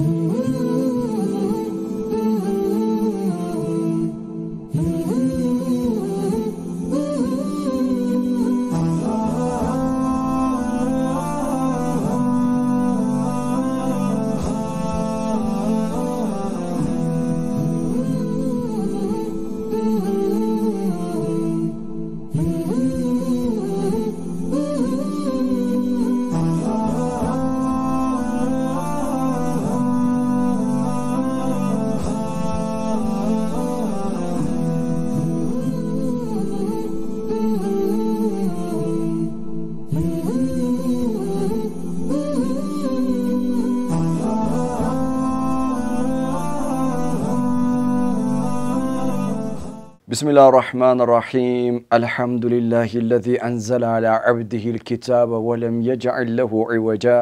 Ooh. hmm بسم الله الرحمن الرحيم الحمد لله الذي أنزل على عبده الكتاب ولم يجعل له عوجا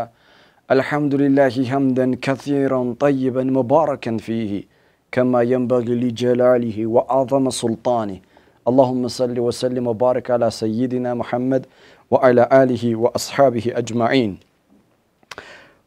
الحمد لله حمدا كثيرا طيبا مباركا فيه كما ينبغي لجلاله وأعظم سلطانه اللهم صل وسلم وبارك على سيدنا محمد وعلى آله وأصحابه أجمعين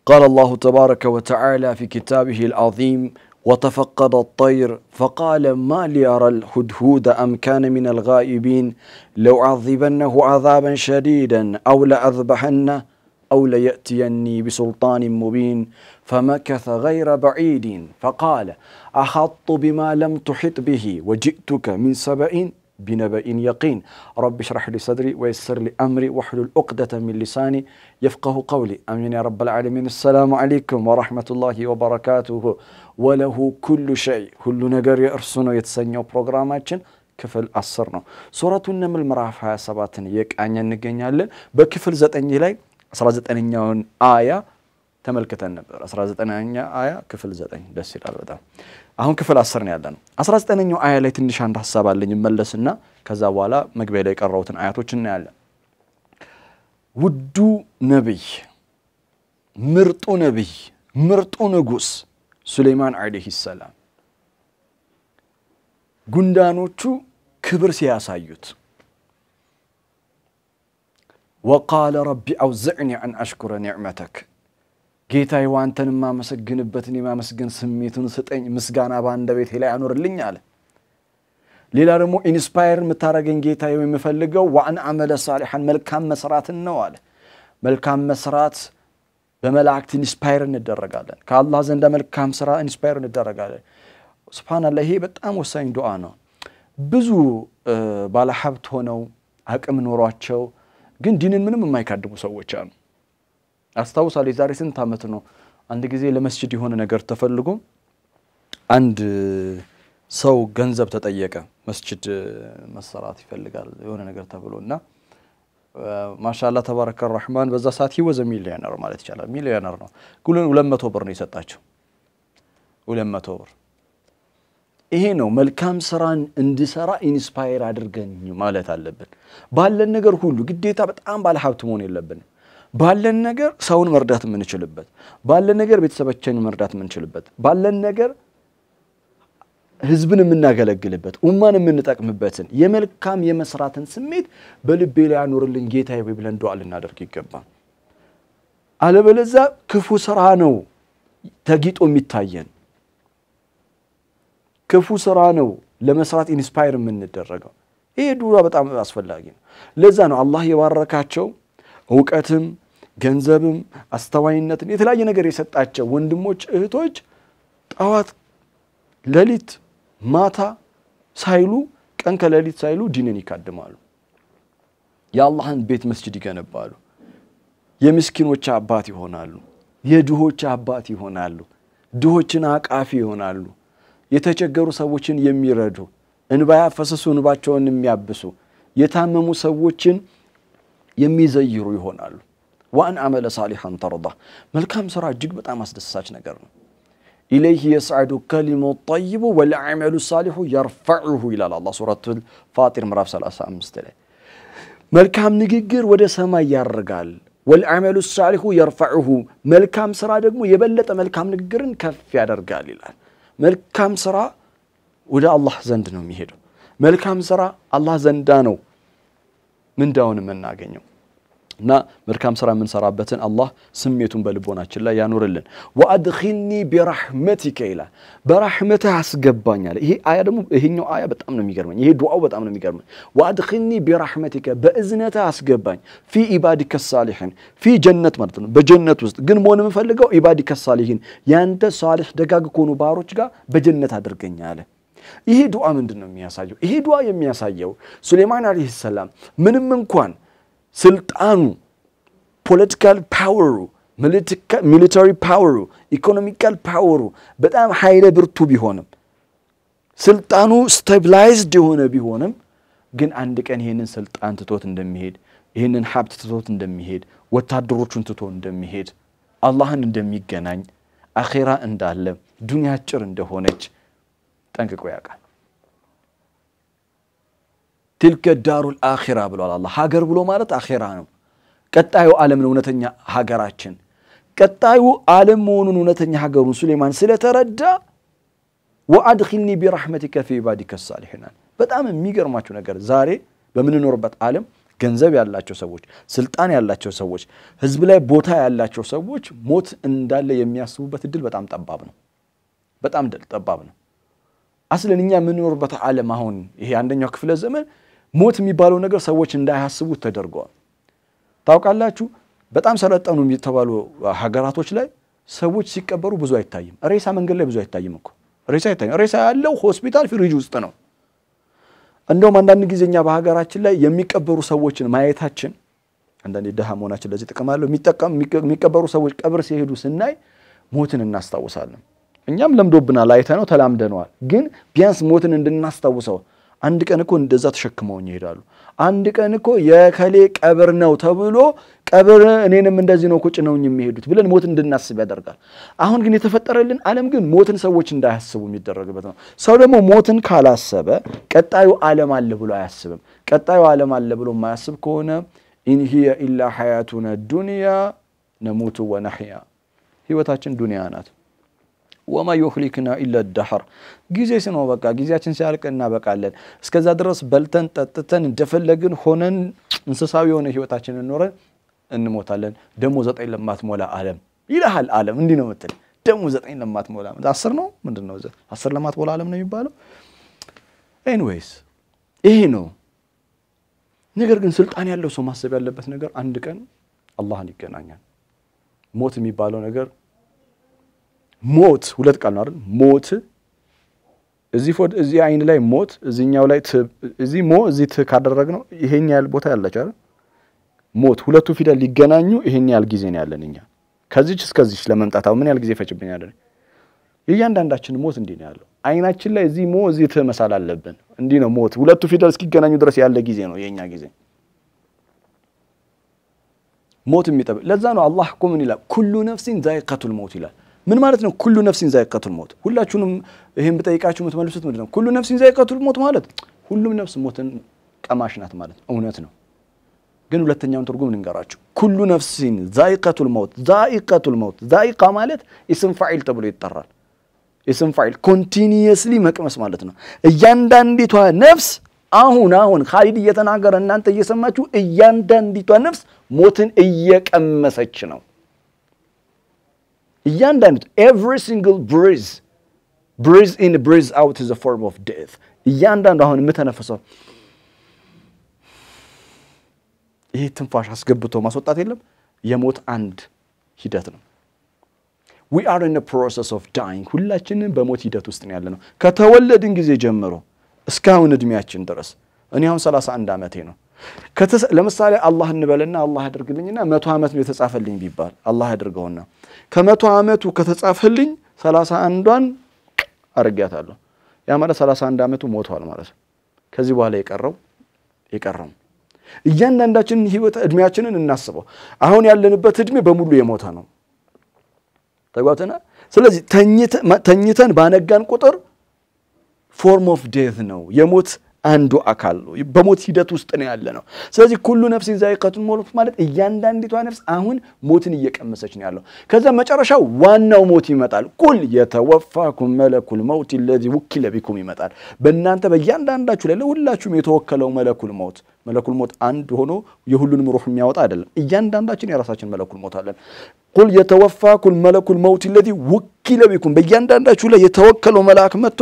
قال الله تبارك وتعالى في كتابه العظيم وتفقد الطير فقال ما لي أرى الهدهود أم كان من الغائبين لو عذبنه عذابا شديدا أو لأذبحنه أو ليأتيني بسلطان مبين فمكث غير بعيد فقال أحط بما لم تحط به وجئتك من سبأ بنبأ يقين رب اشرح لي صدري ويسر لي أمري واحلل عقدة من لساني يفقه قولي أمين يا رب العالمين السلام عليكم ورحمة الله وبركاته وله كل شيء كل نقر يرسونه يتسنى برنامجنا كفل أصرنا سورة النمل مرافعة سباتن يك أني نجني بكفل زت أني لي سرزت أني آية تملكت النبر سرزت أني آية كفل زت أني دسير الله አሁን ክፍል አስር ነው ያለ ነው። አስራ ዘጠነኛው አያ ላይ ትንሽ አንድ ሀሳብ አለኝ መለስና ከዛ በኋላ መግቢያ ላይ የቀረቡትን አያቶች እናያለን። ውዱ ነቢይ፣ ምርጡ ነቢይ፣ ምርጡ ንጉስ ሱሌይማን ዓለይሂ ሰላም ጉንዳኖቹ ክብር ሲያሳዩት ወቃለ ረቢ አውዝዕኒ አን አሽኩረ ኒዕመተክ ጌታ ዋንተን የማመሰግንበትን የማመስገን ስሜቱን ስጠኝ፣ ምስጋና በአንደበቴ ላይ አኖርልኝ አለ። ሌላ ደግሞ ኢንስፓየር የምታደረገኝ ጌታ የምፈልገው ዋን አመለ ሳሊሐን መልካም መስራትን ነው አለ። መልካም መስራት በመላእክት ኢንስፓየር እንደረጋለን። ከአላህ ዘንድ መልካም ስራ ኢንስፓየር እንደረጋለን። ስብሓናላ ይሄ በጣም ወሳኝ ዱዓ ነው። ብዙ ባለሀብት ሆነው አቅም ኖሯቸው ግን ዲንን ምንም የማይካድሙ ሰዎች አሉ። አስታውሳለሁ። የዛሬ ስንት ዓመት ነው አንድ ጊዜ ለመስጅድ የሆነ ነገር ተፈልጎ አንድ ሰው ገንዘብ ተጠየቀ። መስጅድ መሰራት ይፈልጋል የሆነ ነገር ተብሎ እና ማሻላ ተባረከ ራህማን በዛ ሰዓት ሂወዝ ሚሊዮነር ማለት ይቻላል። ሚሊዮነር ነው። ግን ሁለት መቶ ብር ነው የሰጣቸው። ሁለት መቶ ብር ይሄ ነው መልካም ስራን እንድሰራ ኢንስፓየር አድርገኝ ማለት አለብን። ባለን ነገር ሁሉ ግዴታ በጣም ባለሀብት መሆን የለብንም። ባለን ነገር ሰውን መርዳት የምንችልበት፣ ባለን ነገር ቤተሰባችንን መርዳት የምንችልበት፣ ባለን ነገር ህዝብን የምናገለግልበት፣ ኡማን የምንጠቅምበትን የመልካም የመስራትን ስሜት በልቤ ላይ አኖርልን ጌታዬ ብለን ዱዓ ልናደርግ ይገባል። አለበለዛ ክፉ ስራ ነው ተጊጦ የሚታየን፣ ክፉ ስራ ነው ለመስራት ኢንስፓየር የምንደረገው። ይሄ ዱዓ በጣም አስፈላጊ ነው። ለዛ ነው አላህ የባረካቸው እውቀትም ገንዘብም አስተዋይነትን የተለያየ ነገር የሰጣቸው ወንድሞች እህቶች ጠዋት ሌሊት ማታ ሳይሉ ቀን ከሌሊት ሳይሉ ዲንን ይካድማሉ። የአላህን ቤት መስጅድ ይገነባሉ። የምስኪኖች አባት ይሆናሉ። የድሆች አባት ይሆናሉ። ድሆችን አቃፊ ይሆናሉ። የተቸገሩ ሰዎችን የሚረዱ እንባ ያፈሰሱ እንባቸውን የሚያብሱ የታመሙ ሰዎችን የሚዘይሩ ይሆናሉ። ወአን አመለ ሳሊሐን ተርዳ መልካም ስራ እጅግ በጣም አስደሳች ነገር ነው። ኢለይህ የስዓዱ ከሊሙ ጠይቡ ወልዓመሉ ሳሊሑ የርፈዑሁ ይላል አላህ ሱረቱል ፋጢር ምዕራፍ 35 ላይ መልካም ንግግር ወደ ሰማይ ያርጋል። ወልዓመሉ ሳሊሑ የርፈዑሁ መልካም ስራ ደግሞ የበለጠ መልካም ንግግርን ከፍ ያደርጋል ይላል። መልካም ስራ ወደ አላህ ዘንድ ነው የሚሄደው። መልካም ስራ አላህ ዘንዳ ነው ምንዳውን የምናገኘው። እና መልካም ስራ የምንሰራበትን አላህ ስሜቱን በልቦናችን ላይ ያኖርልን። ወአድኺኒ ቢራሕመቲከ ይላል፣ በራሕመትህ አስገባኛል። ይሄ አያ ደግሞ ይሄኛው አያ በጣም ነው የሚገርመኝ፣ ይሄ ዱዓው በጣም ነው የሚገርመኝ። ወአድኺኒ ቢራሕመቲከ በእዝነትህ አስገባኝ፣ ፊ ኢባዲከ ሳሊሒን፣ ፊ ጀነት ማለት ነው። በጀነት ውስጥ ግን መሆን የምፈልገው ኢባዲከ ሳሊሒን፣ ያንተ ሳሊሕ ደጋግ ከሆኑ ባሮች ጋር በጀነት አድርገኛ አለ። ይሄ ዱዓ ምንድን ነው የሚያሳየው? ይሄ ዱዓ የሚያሳየው ሱሌማን ዓለይሂ ሰላም ምንም እንኳን ስልጣኑ፣ ፖለቲካል ፓወሩ፣ ሚሊታሪ ፓወሩ፣ ኢኮኖሚካል ፓወሩ በጣም ኃይለ ብርቱ ቢሆንም ስልጣኑ ስታቢላይዝድ የሆነ ቢሆንም ግን አንድ ቀን ይህንን ስልጣን ትቶት እንደሚሄድ ይህንን ሀብት ትቶት እንደሚሄድ ወታደሮቹን ትቶ እንደሚሄድ አላህን እንደሚገናኝ አኼራ እንዳለ ዱንያ አጭር እንደሆነች ጠንቅቆ ያውቃል። ቲልከ ዳሩል አኺራ ብሏል አላ ሀገር ብሎ ማለት አኼራ ነው። ቀጣዩ ዓለም ነው እውነተኛ ሀገራችን። ቀጣዩ ዓለም መሆኑን እውነተኛ ሀገሩን ሱሌማን ስለተረዳ ወአድኪልኒ ቢራሕመቲከ ፊ ኢባዲከ ሳሊሒናል። በጣም የሚገርማችሁ ነገር ዛሬ በምንኖርበት ዓለም ገንዘብ ያላቸው ሰዎች፣ ስልጣን ያላቸው ሰዎች፣ ህዝብ ላይ ቦታ ያላቸው ሰዎች ሞት እንዳለ የሚያስቡበት እድል በጣም ጠባብ ነው። በጣም ጠባብ ነው። አስለን እኛ የምንኖርበት ዓለም አሁን ይሄ አንደኛው ክፍለ ዘመን ሞት የሚባለው ነገር ሰዎች እንዳያስቡት ተደርገዋል። ታውቃላችሁ፣ በጣም ሰለጠኑ የተባሉ ሀገራቶች ላይ ሰዎች ሲቀበሩ ብዙ አይታይም። ሬሳ መንገድ ላይ ብዙ አይታይም እኮ ሬሳ አይታይም። ሬሳ ያለው ሆስፒታል ፍሪጅ ውስጥ ነው። እንደውም አንዳንድ ጊዜ እኛ በሀገራችን ላይ የሚቀበሩ ሰዎችን ማየታችን አንዳንድ ድሃ መሆናችን ለዚህ ጥቅም አለው። የሚቀበሩ ሰዎች ቀብር ሲሄዱ ስናይ ሞትን እናስታውሳለን። እኛም ለምዶብናል፣ አይተነው ተላምደነዋል። ግን ቢያንስ ሞትን እንድናስታውሰው አንድ ቀን እኮ እንደዛ ተሸክመውኝ ይሄዳሉ። አንድ ቀን እኮ የከሌ ቀብር ነው ተብሎ ቀብር እኔንም እንደዚህ ነው ቁጭ ነውኝ የሚሄዱት ብለን ሞት እንድናስብ ያደርጋል። አሁን ግን የተፈጠረልን ዓለም ግን ሞትን ሰዎች እንዳያስቡ የሚደረግበት ነው። ሰው ደግሞ ሞትን ካላሰበ ቀጣዩ ዓለም አለ ብሎ አያስብም። ቀጣዩ ዓለም አለ ብሎ የማያስብ ከሆነ ኢንሂየ ኢላ ሐያቱነ ዱንያ ነሙቱ ወነሕያ፣ ህይወታችን ዱንያ ናት። ወማ ዩኽሊክና ኢለ ዳህር ጊዜ ስነው በቃ ጊዜያችን ሲያልቅ እናበቃለን። እስከዛ ድረስ በልተን ጠጥተን እንደፈለግን ሆነን እንስሳዊ የሆነ ህይወታችን እንኖረን እንሞታለን። ደሞ ዘጠኝ ለማትሞላ አለም ይልሃል። አለም እንዲህ ነው ምትል ደሞ ዘጠኝ ለማትሞላ አስር ነው ምንድን ነው አስር ለማትሞላ አለም ነው የሚባለው። ኤኒዌይስ ይሄ ነው። ነገር ግን ስልጣን ያለው ሰው ማሰብ ያለበት ነገር አንድ ቀን አላህን ይገናኛል። ሞት የሚባለው ነገር ሞት ሁለት ቃል ነው አይደል? ሞት እዚህ ፎድ እዚህ አይን ላይ ሞት እዚኛው ላይ ት፣ እዚህ ሞ እዚህ ት ካደረግ ነው ይሄን ያህል ቦታ ያላቸው አይደል? ሞት ሁለቱ ፊደል ሊገናኙ ይሄን ያህል ጊዜ ነው ያለን እኛ ከዚች እስከዚች ለመምጣት ምን ያህል ጊዜ ፈጭብኛል? የእያንዳንዳችን ሞት እንዲህ ነው ያለው። አይናችን ላይ እዚህ ሞ እዚህ ት መሳል አለብን። እንዲህ ነው ሞት ሁለቱ ፊደል እስኪገናኙ ድረስ ያለ ጊዜ ነው የእኛ ጊዜ። ሞት የሚጠብቅ ለዛ ነው አላህ እኮ ምን ይላል? ኩሉ ነፍሲን ዛይቀቱል ሞት ይላል ምን ማለት ነው? ኩሉ ነፍሲን ዛይቀቱል ሞት። ሁላችሁንም ይህን ብጠይቃችሁ የምትመልሱት ምንድን ነው? ኩሉ ነፍሲን ዛይቀቱል ሞት ማለት ሁሉም ነፍስ ሞትን ቀማሽ ናት ማለት እውነት ነው። ግን ሁለተኛውን ትርጉም ልንገራችሁ። ኩሉ ነፍሲን ዛይቀቱል ሞት፣ ዛይቀቱል ሞት። ዛይቃ ማለት ኢስም ፋዒል ተብሎ ይጠራል። ኢስም ፋዒል ኮንቲኒየስሊ መቅመስ ማለት ነው። እያንዳንዲቷ ነፍስ አሁን አሁን ኻሊድ እየተናገረ እናንተ እየሰማችሁ፣ እያንዳንዲቷ ነፍስ ሞትን እየቀመሰች ነው። እያንዳንዱ ኤቭሪ ሲንግል ብሪዝ ብሪዝ ኢን ብሪዝ አውት ዘ ፎርም ኦፍ ዴት። እያንዳንዱ አሁን የምተነፈሰው ይህ ትንፋሽ አስገብቶ ማስወጣት የለም። የሞት አንድ ሂደት ነው። ዊ አር ኢን ፕሮሰስ ኦፍ ዳይንግ። ሁላችንም በሞት ሂደት ውስጥ ነው ያለ ነው ከተወለድን ጊዜ ጀምሮ እስካሁን እድሜያችን ድረስ። እኔ አሁን 31 ዓመቴ ነው። ለምሳሌ አላህ እንበልና አላህ ያደርግልኝና መቶ ዓመት ነው የተጻፈልኝ ቢባል አላህ ያደርገውና ከመቶ ዓመቱ ከተጻፈልኝ ሰላሳ አንዷን አርጊያታለሁ። ያ ማለት ሰላሳ አንድ ዓመቱ ሞቷል ማለት ነው። ከዚህ በኋላ የቀረው የቀረው እያንዳንዳችንን ህይወት እድሜያችንን እናስበው። አሁን ያለንበት እድሜ በሙሉ የሞተ ነው። ተጓትና ስለዚህ ተኝተን ባነጋን ቁጥር ፎርም ኦፍ ዴት ነው የሞት አንዱ አካል ነው። በሞት ሂደት ውስጥ ነው ያለ ነው። ስለዚህ ኩሉ ነፍሲን ዛይቀቱን ሞት ማለት እያንዳንዲቷ ነፍስ አሁን ሞትን እየቀመሰች ነው ያለው። ከዛ መጨረሻው ዋናው ሞት ይመጣል። ቁል የተወፋኩም መለኩል መውት ለዚ ውኪለ ቢኩም ይመጣል። በእናንተ በእያንዳንዳችሁ ላይ ለሁላችሁም የተወከለው መለኩል መውት መለኩል ሞት አንድ ሆኖ የሁሉንም ሩህ የሚያወጣ አይደለም። እያንዳንዳችን የራሳችን መለኩል ሞት አለን። ቁል የተወፋኩል መለኩል መውት ለዚ ውኪለ ቢኩም በእያንዳንዳችሁ ላይ የተወከለው መልአክ መጥቶ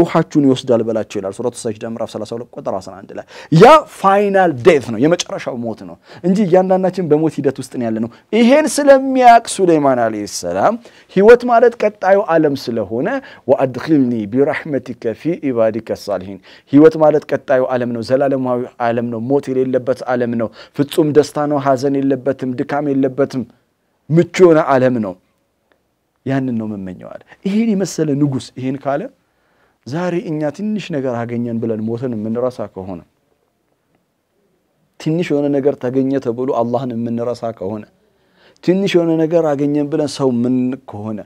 ሩሃችሁን ይወስዳል በላቸው ይላል። ሱረቱ ሰጅዳ ምዕራፍ 32 ቁጥር 11 ላይ ያ ፋይናል ዴት ነው የመጨረሻው ሞት ነው እንጂ እያንዳንዳችን በሞት ሂደት ውስጥ ያለ ነው። ይሄን ስለሚያቅ ሱሌይማን አለይሂ ሰላም ህይወት ማለት ቀጣዩ ዓለም ስለሆነ ወአድኺልኒ ቢረሕመቲከ ፊ ኢባዲከ ሳሊሂን ህይወት ማለት ቀጣዩ ዓለም ነው፣ ዘላለማዊ ዓለም ነው ነው። ሞት የሌለበት ዓለም ነው። ፍጹም ደስታ ነው። ሐዘን የለበትም። ድካም የለበትም። ምቹ የሆነ ዓለም ነው። ያንን ነው መመኘዋል። ይህን የመሰለ ንጉሥ ይህን ካለ ዛሬ እኛ ትንሽ ነገር አገኘን ብለን ሞትን የምንረሳ ከሆነ ትንሽ የሆነ ነገር ተገኘ ተብሎ አላህን የምንረሳ ከሆነ ትንሽ የሆነ ነገር አገኘን ብለን ሰው ምን ከሆነ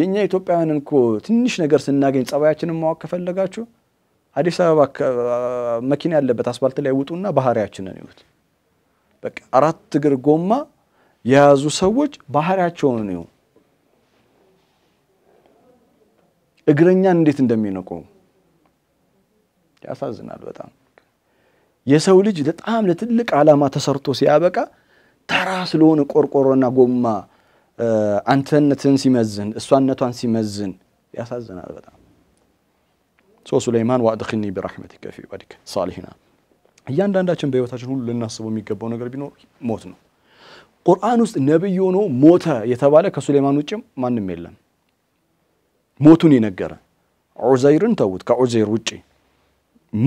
የእኛ ኢትዮጵያውያን እኮ ትንሽ ነገር ስናገኝ ጸባያችንን ማወቅ ከፈለጋችሁ አዲስ አበባ መኪና ያለበት አስፋልት ላይ ውጡና ባህሪያችንን ይዩት። በቃ አራት እግር ጎማ የያዙ ሰዎች ባህሪያቸውን ይዩ። እግረኛን እንዴት እንደሚንቁ ያሳዝናል በጣም። የሰው ልጅ በጣም ለትልቅ ዓላማ ተሰርቶ ሲያበቃ ተራ ስለሆነ ቆርቆሮና ጎማ አንተነትን ሲመዝን እሷነቷን ሲመዝን ያሳዝናል በጣም። ሶ ሱለይማን ዋድኽኒ ቢራሕመቲከ ፊ ዒባዲከ ሳሊሒና። እያንዳንዳችን በህይወታችን ሁሉ ልናስበው የሚገባው ነገር ቢኖር ሞት ነው። ቁርአን ውስጥ ነቢይ ሆኖ ሞተ የተባለ ከሱሌማን ውጭም ማንም የለም። ሞቱን የነገረ ዑዘይርን ተዉት፣ ከዑዘይር ውጭ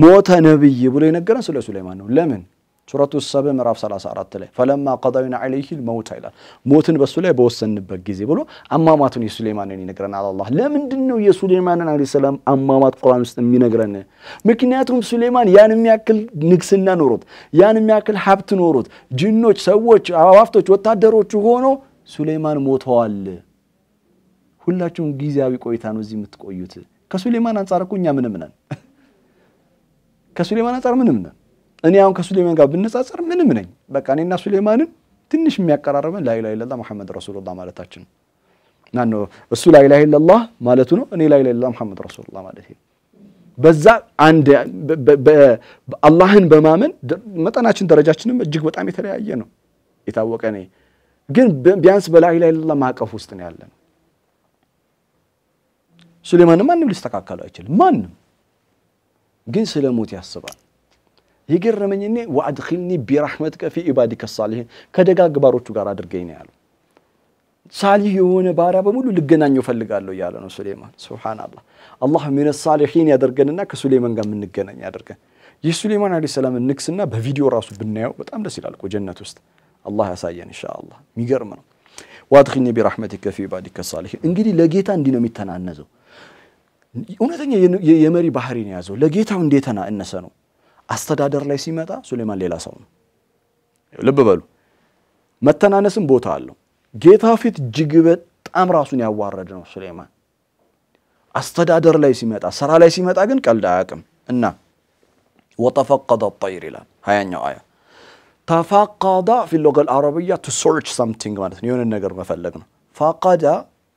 ሞተ ነቢይ ብሎ የነገረን ስለ ሱሌማን ነው። ለምን? ሱረቱ ሰብ ምዕራፍ 34 ላይ ፈለማ ቀዳዊና ዐለይህ መውታ ይላል። ሞትን በሱ ላይ በወሰንበት ጊዜ ብሎ አሟሟቱን የሱሌማንን ይነግረናል። አላህ ለምንድን ነው የሱሌማንን ዓለይሂ ሰላም አሟሟት ቁርአን ውስጥ የሚነግረን? ምክንያቱም ሱሌማን ያን የሚያክል ንግስና ኖሮት፣ ያን የሚያክል ሀብት ኖሮት፣ ጅኖች፣ ሰዎች፣ አዋፍቶች፣ ወታደሮቹ ሆኖ ሱሌማን ሞተዋል። ሁላችሁም ጊዜያዊ ቆይታ ነው እዚህ የምትቆዩት። ከሱሌማን አንጻር እኮ እኛ ምንም ነን። ከሱሌማን አንጻር ምንም ነን። እኔ አሁን ከሱሌማን ጋር ብነጻጸር ምንም ነኝ። በቃ እኔና ሱሌማንን ትንሽ የሚያቀራርበን ላኢላሃ ኢለላህ መሐመድ ረሱሉላህ ማለታችን ነው። እሱ ላኢላሃ ኢለላህ ማለቱ ነው፣ እኔ ላኢላሃ ኢለላህ መሐመድ ረሱሉላህ ማለት በዛ አንድ አላህን በማመን መጠናችን ደረጃችንም እጅግ በጣም የተለያየ ነው፣ የታወቀ ነው። ግን ቢያንስ በላኢላሃ ኢለላህ ማዕቀፍ ውስጥ ነው ያለ ሱሌማንን ማንም ሊስተካከሉ አይችልም። ማንም ግን ስለ ሞት ያስባል። የገረመኝ እኔ ወአድኪልኒ ቢራሕመትከ ፊ ኢባዲከ ሳሊሒን ከደጋ ግባሮቹ ጋር አድርገኝ ነው ያለው። ሳሊህ የሆነ ባሪያ በሙሉ ልገናኘው ፈልጋለሁ እያለ ነው ሱሌማን። ሱብሓነላህ። አላህ ምን ሳሊሒን ያደርገንና ከሱሌማን ጋር የምንገናኝ ያደርገን። ይህ ሱሌማን ዓለይሂ ሰላም ንግስና በቪዲዮ ራሱ ብናየው በጣም ደስ ይላል። ጀነት ውስጥ አላህ ያሳየን ኢንሻአላህ። የሚገርም ነው። ወአድኪልኒ ቢራሕመቲከ ፊ ኢባዲከ ሳሊሒን። እንግዲህ ለጌታ እንዲህ ነው የሚተናነዘው። እውነተኛ የመሪ ባህሪ ነው የያዘው ለጌታው እንዴተና እነሰ ነው አስተዳደር ላይ ሲመጣ ሱሌማን ሌላ ሰው ነው። ልብ በሉ፣ መተናነስም ቦታ አለው። ጌታ ፊት እጅግ በጣም ራሱን ያዋረድ ነው ሱሌማን። አስተዳደር ላይ ሲመጣ፣ ስራ ላይ ሲመጣ ግን ቀልድ አያውቅም እና ወተፈቀደ ጠይር ይላል ሀያኛው አያ ተፋቃዳ ፊ ሎገል አረብያ ቱ ሰርች ሰምቲንግ ማለት ነው፣ የሆነ ነገር መፈለግ ነው። ፋቃዳ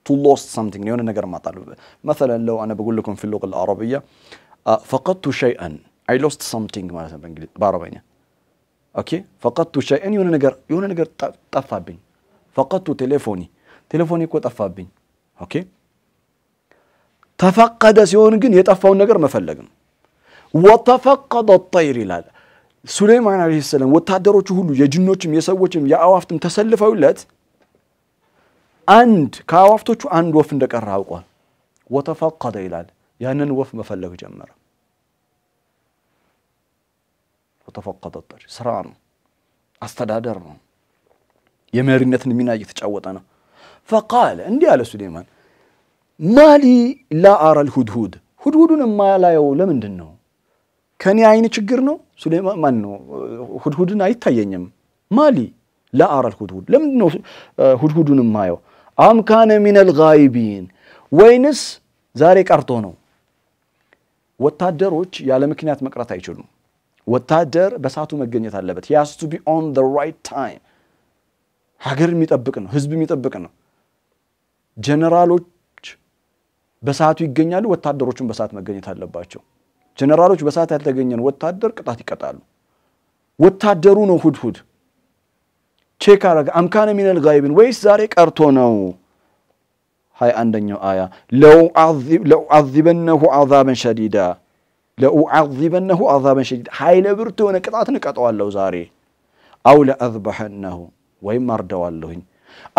ቱ ሎስት ሰምቲንግ የሆነ ነገር ማጣል መሰለን ለው አነ በጉልኩም ፊ ሎገል አረብያ ፈቀድቱ ሸይአን አይ ሎስት ሰምቲንግ ማለት ነው በእንግሊዝ በአረበኛ ኦኬ። ፈቀቱ ሸይአን የሆነ ነገር የሆነ ነገር ጠፋብኝ። ፈቀቱ ቴሌፎኒ ቴሌፎኒ እኮ ጠፋብኝ። ኦኬ። ተፈቀደ ሲሆን ግን የጠፋውን ነገር መፈለግ ነው። ወተፈቀደ ጠይር ይላል ሱሌይማን ዓለይሂ ሰላም ወታደሮቹ ሁሉ የጅኖችም የሰዎችም የአዋፍትም ተሰልፈውለት አንድ ከአዋፍቶቹ አንድ ወፍ እንደቀረ አውቋል። ወተፈቀደ ይላል ያንን ወፍ መፈለግ ጀመረ። ተፈቀጠጠች። ስራ ነው፣ አስተዳደር ነው፣ የመሪነትን ሚና እየተጫወተ ነው። ፈቃለ እንዲህ አለ ሱሌማን ማሊ ላ አረል ሁድሁድ ሁድሁዱን የማላየው ለምንድን ነው? ከኔ አይን ችግር ነው? ሱሌማን ማን ነው? ሁድሁድን አይታየኝም። ማሊ ላ አረል ሁድሁድ ለምንድን ነው ሁድሁዱን የማየው? አምካነ ሚነል ጋይቢን ወይንስ ዛሬ ቀርቶ ነው? ወታደሮች ያለ ምክንያት መቅረት አይችሉም። ወታደር በሰዓቱ መገኘት አለበት። ያስ ቱ ቢ ኦን ዘ ራይት ታይም። ሀገር የሚጠብቅ ነው፣ ህዝብ የሚጠብቅ ነው። ጀነራሎች በሰዓቱ ይገኛሉ፣ ወታደሮቹን በሰዓት መገኘት አለባቸው። ጀነራሎች በሰዓት ያልተገኘን ወታደር ቅጣት ይቀጣሉ። ወታደሩ ነው ሁድሁድ ቼክ አረገ። አምካነ ሚነል ጋይብን ወይስ ዛሬ ቀርቶ ነው? ሀያ አንደኛው አያ ለአዚበነሁ አዛበን ሸዲዳ ለኡዓዚበነሁ አዛበን ሸዲድ ኃይለ ብርቱ የሆነ ቅጣት ንቀጠዋለሁ ዛሬ አው ለአዝበሐነሁ ወይም አርደዋለሁኝ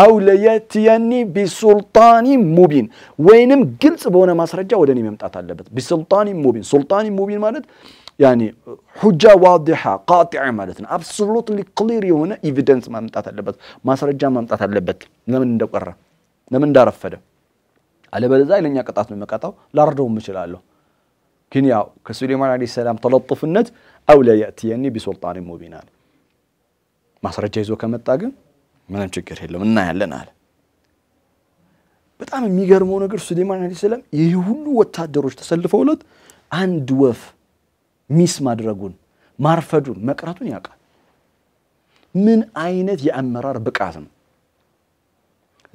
አው ለየትየኒ ቢሱልጣኒ ሙቢን ወይንም ግልጽ በሆነ ማስረጃ ወደ እኔ መምጣት አለበት። ቢሱልጣኒ ሙቢን ሱልጣኒ ሙቢን ማለት ያኒ ሑጃ ዋድሓ ቃጢዕ ማለት ነው። አብሶሉትሊ ክሊር የሆነ ኤቪደንስ ማምጣት አለበት፣ ማስረጃ ማምጣት አለበት። ለምን እንደቆረ ለምን እንዳረፈደ፣ አለበለዚያ ለእኛ ቅጣት ነው የምቀጣው፣ ላርደውም እችላለሁ። ግን ያው ከሱሌማን ዓለይሂ ሰላም ተለጥፍነት አው ለየእትየኒ ቢሱልጣን ሙቢን አለ። ማስረጃ ይዞ ከመጣ ግን ምንም ችግር የለም እናያለን አለ። በጣም የሚገርመው ነገር ሱሌማን ዓለይሂ ሰላም ይህ ሁሉ ወታደሮች ተሰልፈውለት አንድ ወፍ ሚስ ማድረጉን ማርፈዱን መቅረቱን ያውቃል። ምን አይነት የአመራር ብቃት ነው?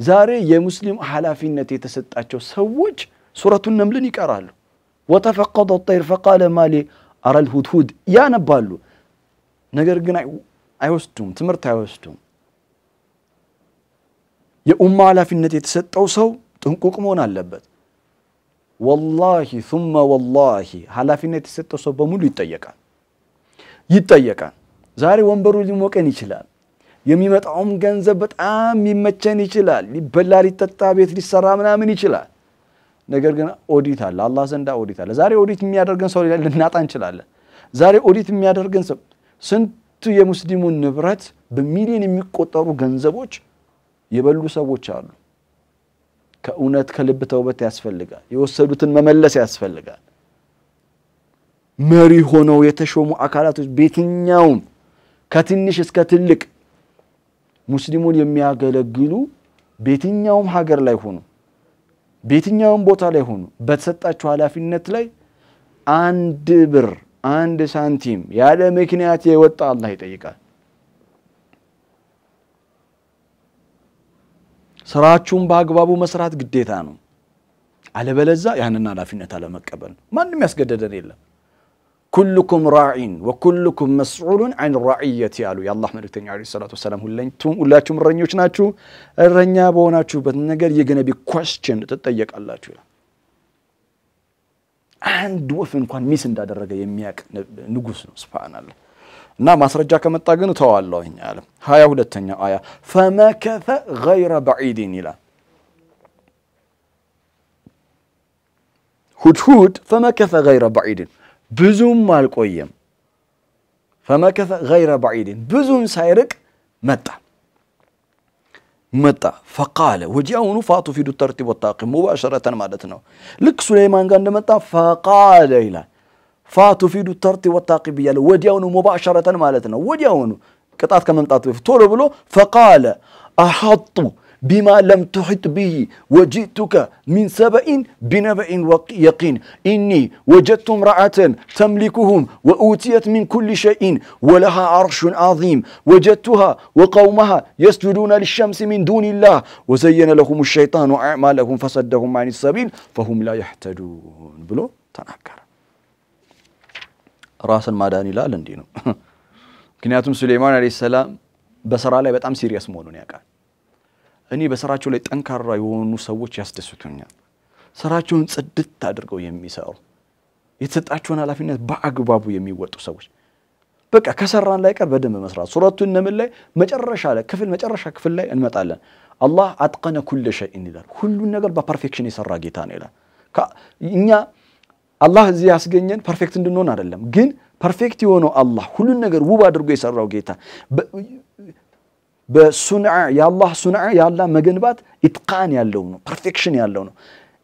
ዛሬ የሙስሊም ኃላፊነት የተሰጣቸው ሰዎች ሱረቱን ነምልን ይቀራሉ። ወተፈቀደ ጠይር ፈቃለ ማሊ አረል ሁድሁድ ያነባሉ፣ ነገር ግን አይወስዱም፣ ትምህርት አይወስዱም። የኡማ ኃላፊነት የተሰጠው ሰው ጥንቁቅ መሆን አለበት። ወላሂ ሱመ ወላሂ ኃላፊነት የተሰጠው ሰው በሙሉ ይጠየቃል ይጠየቃል። ዛሬ ወንበሩ ሊሞቀን ይችላል። የሚመጣውም ገንዘብ በጣም ሊመቸን ይችላል። ሊበላ፣ ሊጠጣ፣ ቤት ሊሰራ ምናምን ይችላል። ነገር ግን ኦዲት አለ፣ አላህ ዘንዳ ኦዲት አለ። ዛሬ ኦዲት የሚያደርገን ሰው ልናጣ እንችላለን። ዛሬ ኦዲት የሚያደርገን ሰው ስንት የሙስሊሙን ንብረት በሚሊዮን የሚቆጠሩ ገንዘቦች የበሉ ሰዎች አሉ። ከእውነት ከልብ ተውበት ያስፈልጋል። የወሰዱትን መመለስ ያስፈልጋል። መሪ ሆነው የተሾሙ አካላቶች በየትኛውም ከትንሽ እስከ ትልቅ ሙስሊሙን የሚያገለግሉ በየትኛውም ሀገር ላይ ሆኑ በየትኛውም ቦታ ላይ ሆኑ በተሰጣቸው ኃላፊነት ላይ አንድ ብር አንድ ሳንቲም ያለ ምክንያት የወጣ አላህ ይጠይቃል። ስራችሁን በአግባቡ መስራት ግዴታ ነው። አለበለዛ ያንን ኃላፊነት አለመቀበል ማንም ያስገደደን የለም። ኩልኩም ራዒን ወኩልኩም መስዑሉን አን ራዕየት ያሉ የአላህ መልክተኛ ለ ሰላት ወሰላም ሁላችሁም እረኞች ናችሁ፣ እረኛ በሆናችሁበት ነገር የገነቢ ኳስችን ትጠየቃላችሁ ይላል። አንድ ወፍ እንኳን ሚስ እንዳደረገ የሚያቅ ንጉስ ነው። ስብናለ እና ማስረጃ ከመጣ ግን እተዋለሁ አለ። ሀያ ሁለተኛው አያ ፈመከፈ ገይረ በዒድን ይላል። ሁድሁድ ፈመከፈ ገይረ በዒድን ብዙም አልቆየም። ፈመከፈ ገይረ በዒድን ብዙም ሳይርቅ መጣ መጣ ፈቃለ ወዲያውኑ ፋቱ ፊዱ ተርቲብ ወታቂ ሙባሸረተን ማለት ነው። ልክ ሱለይማን ጋር እንደመጣ ፈቃለ ይላል። ፋቱ ፊዱ ተርቲብ ወታቂ ብያለ ወዲያውኑ ሙባሸረተን ማለት ነው። ወዲያውኑ ቅጣት ከመምጣቱ በፊት ቶሎ ብሎ ፈቃለ አሐጡ بما لم تحط به وجئتك من سبأ بنبأ ويقين إني وجدت امرأة تملكهم وأوتيت من كل شيء ولها عرش عظيم وجدتها وقومها يسجدون للشمس من دون الله وزين لهم الشيطان أعمالهم فصدهم عن السبيل فهم لا يهتدون بلو تنكر راس المداني لا لندينو كنياتم سليمان عليه السلام بسرالي بتعم سيريس مولون يا كان እኔ በስራቸው ላይ ጠንካራ የሆኑ ሰዎች ያስደስቱኛል። ስራቸውን ጽድት አድርገው የሚሰሩ የተሰጣቸውን ኃላፊነት በአግባቡ የሚወጡ ሰዎች በቃ ከሰራን ላይ ቀር በደንብ መስራት ሱረቱ ነምል ላይ መጨረሻ ላይ ክፍል መጨረሻ ክፍል ላይ እንመጣለን። አላህ አጥቀነ ኩለ ሸይን ይላል። ሁሉን ነገር በፐርፌክሽን የሰራ ጌታ ነው ይላል። እኛ አላህ እዚህ ያስገኘን ፐርፌክት እንድንሆን አይደለም፣ ግን ፐርፌክት የሆነው አላህ ሁሉን ነገር ውብ አድርጎ የሰራው ጌታ በሱንዓ የአላህ ሱንዓ የአላህ መገንባት ኢትቃን ያለው ነው፣ ፐርፌክሽን ያለው ነው።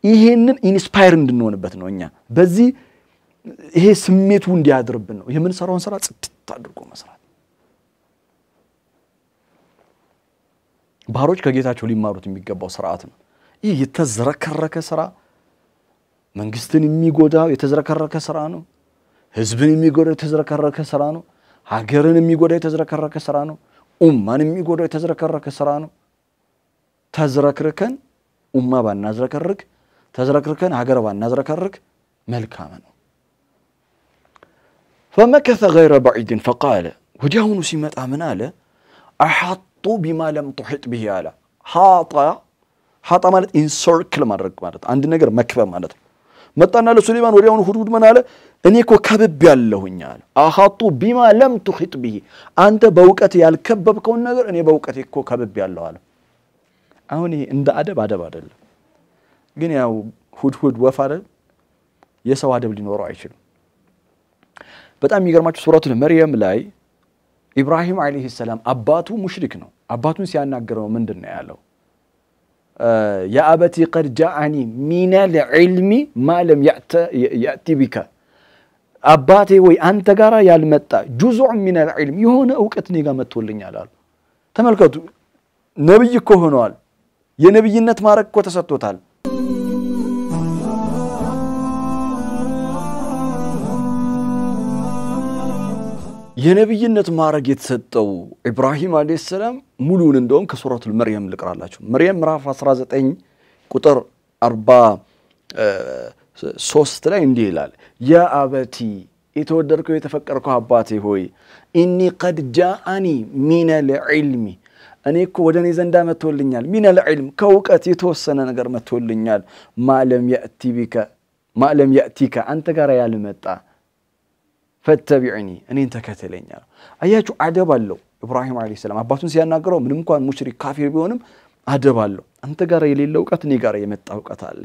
ይሄንን ኢንስፓየር እንድንሆንበት ነው እኛ በዚህ ይሄ ስሜቱ እንዲያድርብን ነው የምንሰራውን ስራ ጽድት አድርጎ መስራት። ባሮች ከጌታቸው ሊማሩት የሚገባው ስርዓት ነው። ይህ የተዝረከረከ ስራ መንግስትን የሚጎዳው የተዝረከረከ ስራ ነው። ህዝብን የሚጎዳ የተዝረከረከ ስራ ነው። ሀገርን የሚጎዳ የተዝረከረከ ስራ ነው። ኡማን የሚጎዳው የተዝረከረከ ስራ ነው። ተዝረክርከን ኡማ ባናዝረከርክ፣ ተዝረክርከን ሀገር ባናዝረከርክ መልካም ነው። ፈመከተ ገይረ በዒድን ፈቃለ ወዲያውኑ ሲመጣ ምን አለ? አሓጡ ቢማ ለም ቱሕጥ ብሂ አለ። ሐጣ ሀጣ ማለት ኢንሰርክል ማድረግ ማለት አንድ ነገር መክበብ ማለት ነው። መጣና ለሱሌማን ወዲያውኑ ሁድሁድ ምን አለ? እኔ እኮ ከብብ ያለሁኝ አለ። አኻጡ ቢማ ለም ቱሒጥ ብሂ፣ አንተ በእውቀት ያልከበብከውን ነገር እኔ በእውቀት እኮ ከብብ ያለሁ አለ። አሁን ይሄ እንደ አደብ አደብ አይደለም፣ ግን ያው ሁድሁድ ወፍ አይደል የሰው አደብ ሊኖረው አይችልም። በጣም የሚገርማቸው ሱረቱል መርየም ላይ ኢብራሂም ዓለይሂ ሰላም አባቱ ሙሽሪክ ነው። አባቱን ሲያናገረው ምንድን ነው ያለው? የአበቲ ቀድ ጃአኒ ሚነል ዒልሚ ማለም ያእቲ ቢካ አባቴ ወይ አንተ ጋር ያልመጣ ጁዙዕ ሚነል ዒልም የሆነ እውቀት እኔ ጋር መጥቶልኛል አሉ። ተመልከቱ፣ ነብይ እኮ ሆነዋል። የነብይነት ማዕረግ እኮ ተሰጥቶታል። የነቢይነት ማዕረግ የተሰጠው ኢብራሂም አለ ሰላም ሙሉውን እንደውም ከሱረቱል መርየም ልቅራላችሁ። መርየም ምዕራፍ 19 ቁጥር 43 ላይ እንዲህ ይላል፣ ያ አበቲ የተወደድከው የተፈቀርከው አባቴ ሆይ ኢኒ ቀድ ጃአኒ ሚነል ዒልሚ እኔ እኮ ወደ እኔ ዘንዳ መጥቶልኛል። ሚነል ዒልም ከእውቀት የተወሰነ ነገር መጥቶልኛል። ማለም ያእቲከ አንተ ጋር ያልመጣ ፈተቢዕኒ እኔን ተከተለኛ አለው። አያችሁ አደብ አለው። ኢብራሂም ዓለይሂ ሰላም አባቱን ሲያናገረው ምንም እንኳን ሙሽሪክ ካፊር ቢሆንም አደብ አለው። አንተ ጋር የሌለ እውቀት እኔ ጋር የመጣ እውቀት አለ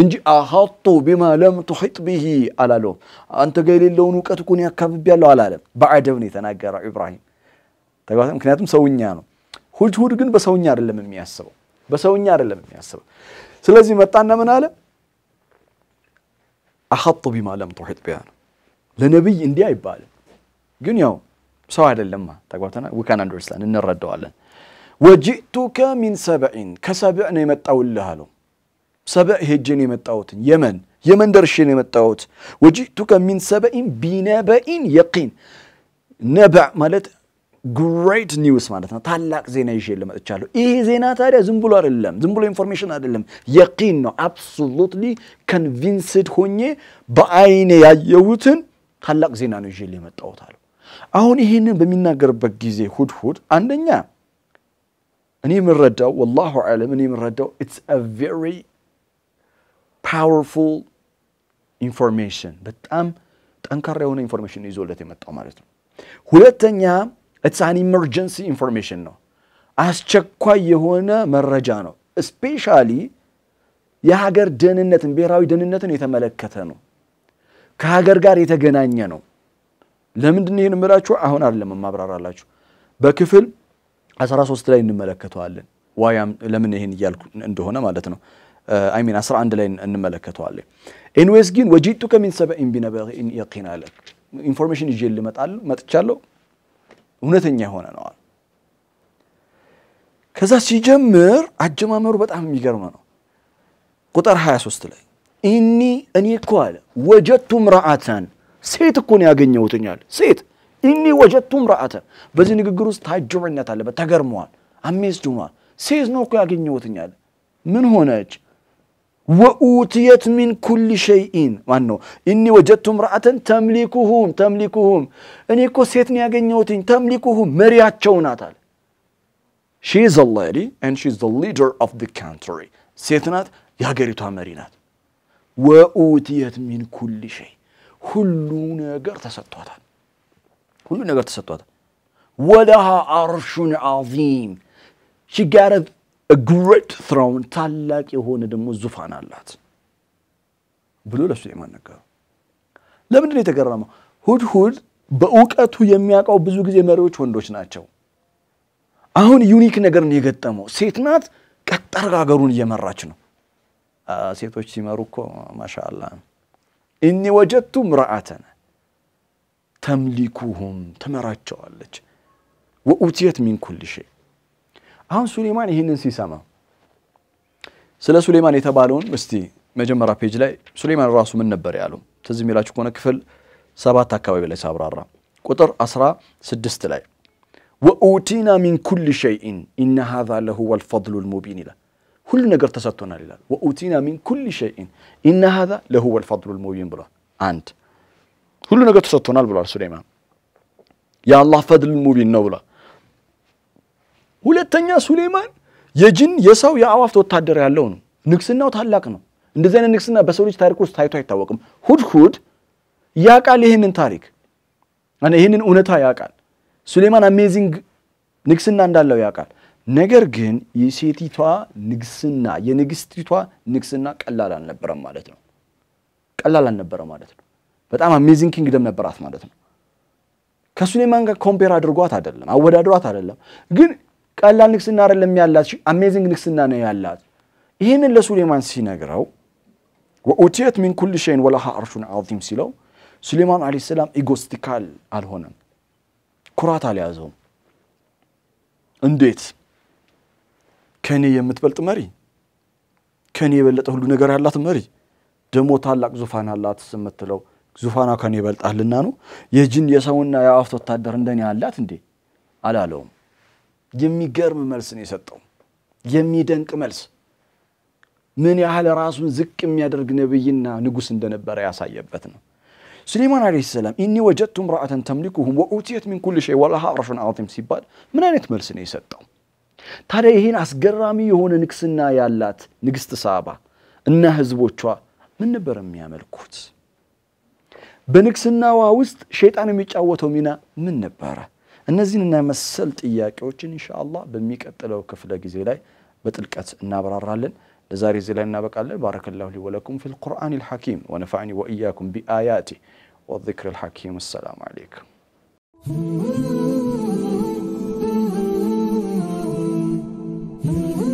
እንጂ አሀጡ ቢማ ለም ትሒጥ ብሂ አላለውም። አንተ ጋር የሌለውን እውቀት እኮ እኔ ያለው አላለም። በአደብ ነው የተናገረው ኢብራሂም ተግባተ። ምክንያቱም ሰውኛ ነው። ሁድሁድ ግን በሰውኛ አይደለም የሚያስበው፣ በሰውኛ አይደለም የሚያስበው። ስለዚህ መጣና ምን አለ? አሀጡ ቢማ ለም ቱሒጥ ነው ለነቢይ እንዲህ አይባልም። ግን ያው ሰው አይደለማ ተግባብተናል። ዊካን አንደርስታንድ እንረዳዋለን። ወጂእቱከ ሚን ሰብዕን ከሰብዕ ነው የመጣውልህ አለው። ሰብዕ ሄጄ ነው የመጣሁትን የመን የመን ደርሼ ነው የመጣሁት። ወጂእቱከ ሚን ሰብዕን ቢነበኢን የቂን ነበዕ ማለት ግሬት ኒውስ ማለት ነው። ታላቅ ዜና ይዤ መጥቻለሁ። ይሄ ዜና ታዲያ ዝም ብሎ አይደለም፣ ዝም ብሎ ኢንፎርሜሽን አይደለም፣ የቂን ነው። አብሶሉትሊ ከንቪንስድ ሆኜ በአይኔ ያየሁትን ታላቅ ዜና ነው ይዤ የመጣሁት አለው። አሁን ይህንን በሚናገርበት ጊዜ ሁድሁድ አንደኛ እኔ የምረዳው ወላሁ አለም እኔ የምረዳው ኢትስ አ ቬሪ ፓወርፉል ኢንፎርሜሽን በጣም ጠንካራ የሆነ ኢንፎርሜሽን ይዞለት የመጣው ማለት ነው። ሁለተኛ ኢትስ አን ኢመርጀንሲ ኢንፎርሜሽን ነው፣ አስቸኳይ የሆነ መረጃ ነው። ስፔሻሊ የሀገር ደህንነትን ብሔራዊ ደህንነትን የተመለከተ ነው። ከሀገር ጋር የተገናኘ ነው። ለምንድን ይህን እምላችሁ አሁን አይደለም ማብራራላችሁ። በክፍል 13 ላይ እንመለከተዋለን። ዋያም ለምን ይህን እያልኩ እንደሆነ ማለት ነው አይሚን 11 ላይ እንመለከተዋለን። ኤንዌስ ግን ወጂቱ ከሚን ሰበኢን ቢነበኢን የቂን አለ ኢንፎርሜሽን ይዤ ልመጣለሁ መጥቻለሁ፣ እውነተኛ የሆነ ነዋል። ከዛ ሲጀምር አጀማመሩ በጣም የሚገርም ነው። ቁጥር 23 ላይ ኢኒ እኔ እኮ አለ ወጀቱ ምራአተን ሴት እኮ ነው ያገኘሁትኛል ሴት ኢኒ ወጀቱ ምራአተን በዚህ ንግግር ውስጥ ታጅብነት አለበት ተገርመዋል አሜስድ ሆኗል ሴት ነው እኮ ያገኘሁትኛል ምን ሆነች ወኡትየት ሚን ኩል ሸይኢን ማን ነው እኒ ወጀቱ ምርአተን ተምሊኩሁም ተምሊኩሁም እኔ እኮ ሴትን ያገኘሁትኝ ተምሊኩሁም መሪያቸው ናት አለ ሺ ዘ ሌዲ ን ሺ ዘ ሊደር ኦፍ ካንትሪ ሴት ናት የሀገሪቷ መሪ ናት ወኡትየት ሚን ኩል ሸይ ሁሉ ነገር ተሰጥቷታል። ሁሉ ነገር ተሰጥቷታል። ወለሃ አርሹን ዓዚም ሽጋረት ግሬት ትራውን ታላቅ የሆነ ደግሞ ዙፋን አላት ብሎ ለሱሌማን ነገሩ። ለምንድን ነው የተገረመው? ሁድሁድ በእውቀቱ የሚያውቀው ብዙ ጊዜ መሪዎች ወንዶች ናቸው። አሁን ዩኒክ ነገር ነው የገጠመው። ሴት ናት። ቀጥ እየመራች ነው። سيتوش سيماروكو ما شاء الله إني وجدت امرأة تملكوهم تمرات عالج وأوتيت من كل شيء هون سليماني هي ننسي سما سلا سليماني يتبالون مستي مجمع رابيج لاي سليمان راسو من نبر يالو تزمي لا تكون كفل سبا تاكاوي بلاي سابر عرام قطر أسرا سدست لاي وأوتينا من كل شيء إن هذا لهو الفضل المبين له ሁሉ ነገር ተሰጥቶናል ይላል። ወኡቲና ሚን ኩል ሸይን ኢነ ሃዛ ለሁወ ልፈድሉ ልሙቢን ብሏል። አንድ ሁሉ ነገር ተሰጥቶናል ብሏል ሱሌይማን። የአላህ ፈድል ሙቢን ነው ብሏል። ሁለተኛ ሱሌይማን የጅን የሰው የአዋፍት ወታደር ያለው ነው። ንግስናው ታላቅ ነው። እንደዚህ አይነት ንግስና በሰው ልጅ ታሪክ ውስጥ ታይቶ አይታወቅም። ሁድሁድ ያቃል ይህንን ታሪክ ይህንን እውነታ ያቃል። ሱሌይማን አሜዚንግ ንግስና እንዳለው ያውቃል። ነገር ግን የሴቲቷ ንግስና የንግስቲቷ ንግስና ቀላል አልነበረም ማለት ነው። ቀላል አልነበረ ማለት ነው። በጣም አሜዚንግ ኪንግደም ነበራት ማለት ነው። ከሱሌማን ጋር ኮምፔር አድርጓት አይደለም፣ አወዳድሯት አይደለም። ግን ቀላል ንግስና አይደለም ያላት፣ አሜዚንግ ንግስና ነው ያላት። ይህንን ለሱሌማን ሲነግረው ወኡቲየት ሚን ኩል ሸይን ወለሃ አርሹን ዓዚም ሲለው ሱሌማን ዓለይሂ ሰላም ኢጎስቲካል አልሆነም፣ ኩራት አልያዘውም። እንዴት ከእኔ የምትበልጥ መሪ፣ ከእኔ የበለጠ ሁሉ ነገር ያላት መሪ፣ ደግሞ ታላቅ ዙፋን አላት ስምትለው ዙፋኗ ከኔ ይበልጣልና ነው። የጅን የሰውና የአዋፍት ወታደር እንደኔ አላት እንዴ አላለውም። የሚገርም መልስ ነው የሰጠው። የሚደንቅ መልስ፣ ምን ያህል ራሱን ዝቅ የሚያደርግ ነብይና ንጉሥ እንደነበረ ያሳየበት ነው። ሱሌማን ዓለይሂ ሰላም ኢኒ ወጀድቱ ምርአተን ተምሊኩሁም ወኡትየት ሚን ኩል ሸይ ወለሃ ዐርሹን ዐዚም ሲባል ምን አይነት መልስ ነው የሰጠው? ታዲያ ይህን አስገራሚ የሆነ ንግስና ያላት ንግስት ሳባ እና ህዝቦቿ ምን ነበር የሚያመልኩት? በንግስናዋ ውስጥ ሸይጣን የሚጫወተው ሚና ምን ነበረ? እነዚህን እና መሰል ጥያቄዎችን ኢንሻአላህ በሚቀጥለው ክፍለ ጊዜ ላይ በጥልቀት እናብራራለን። ለዛሬ እዚህ ላይ እናበቃለን። ባረከላሁ ሊ ወለኩም ፊል ቁርአን ልሐኪም ወነፋዕኒ ወኢያኩም ቢአያቲ ወዚክር ልሐኪም። አሰላሙ አለይኩም Mm-hmm.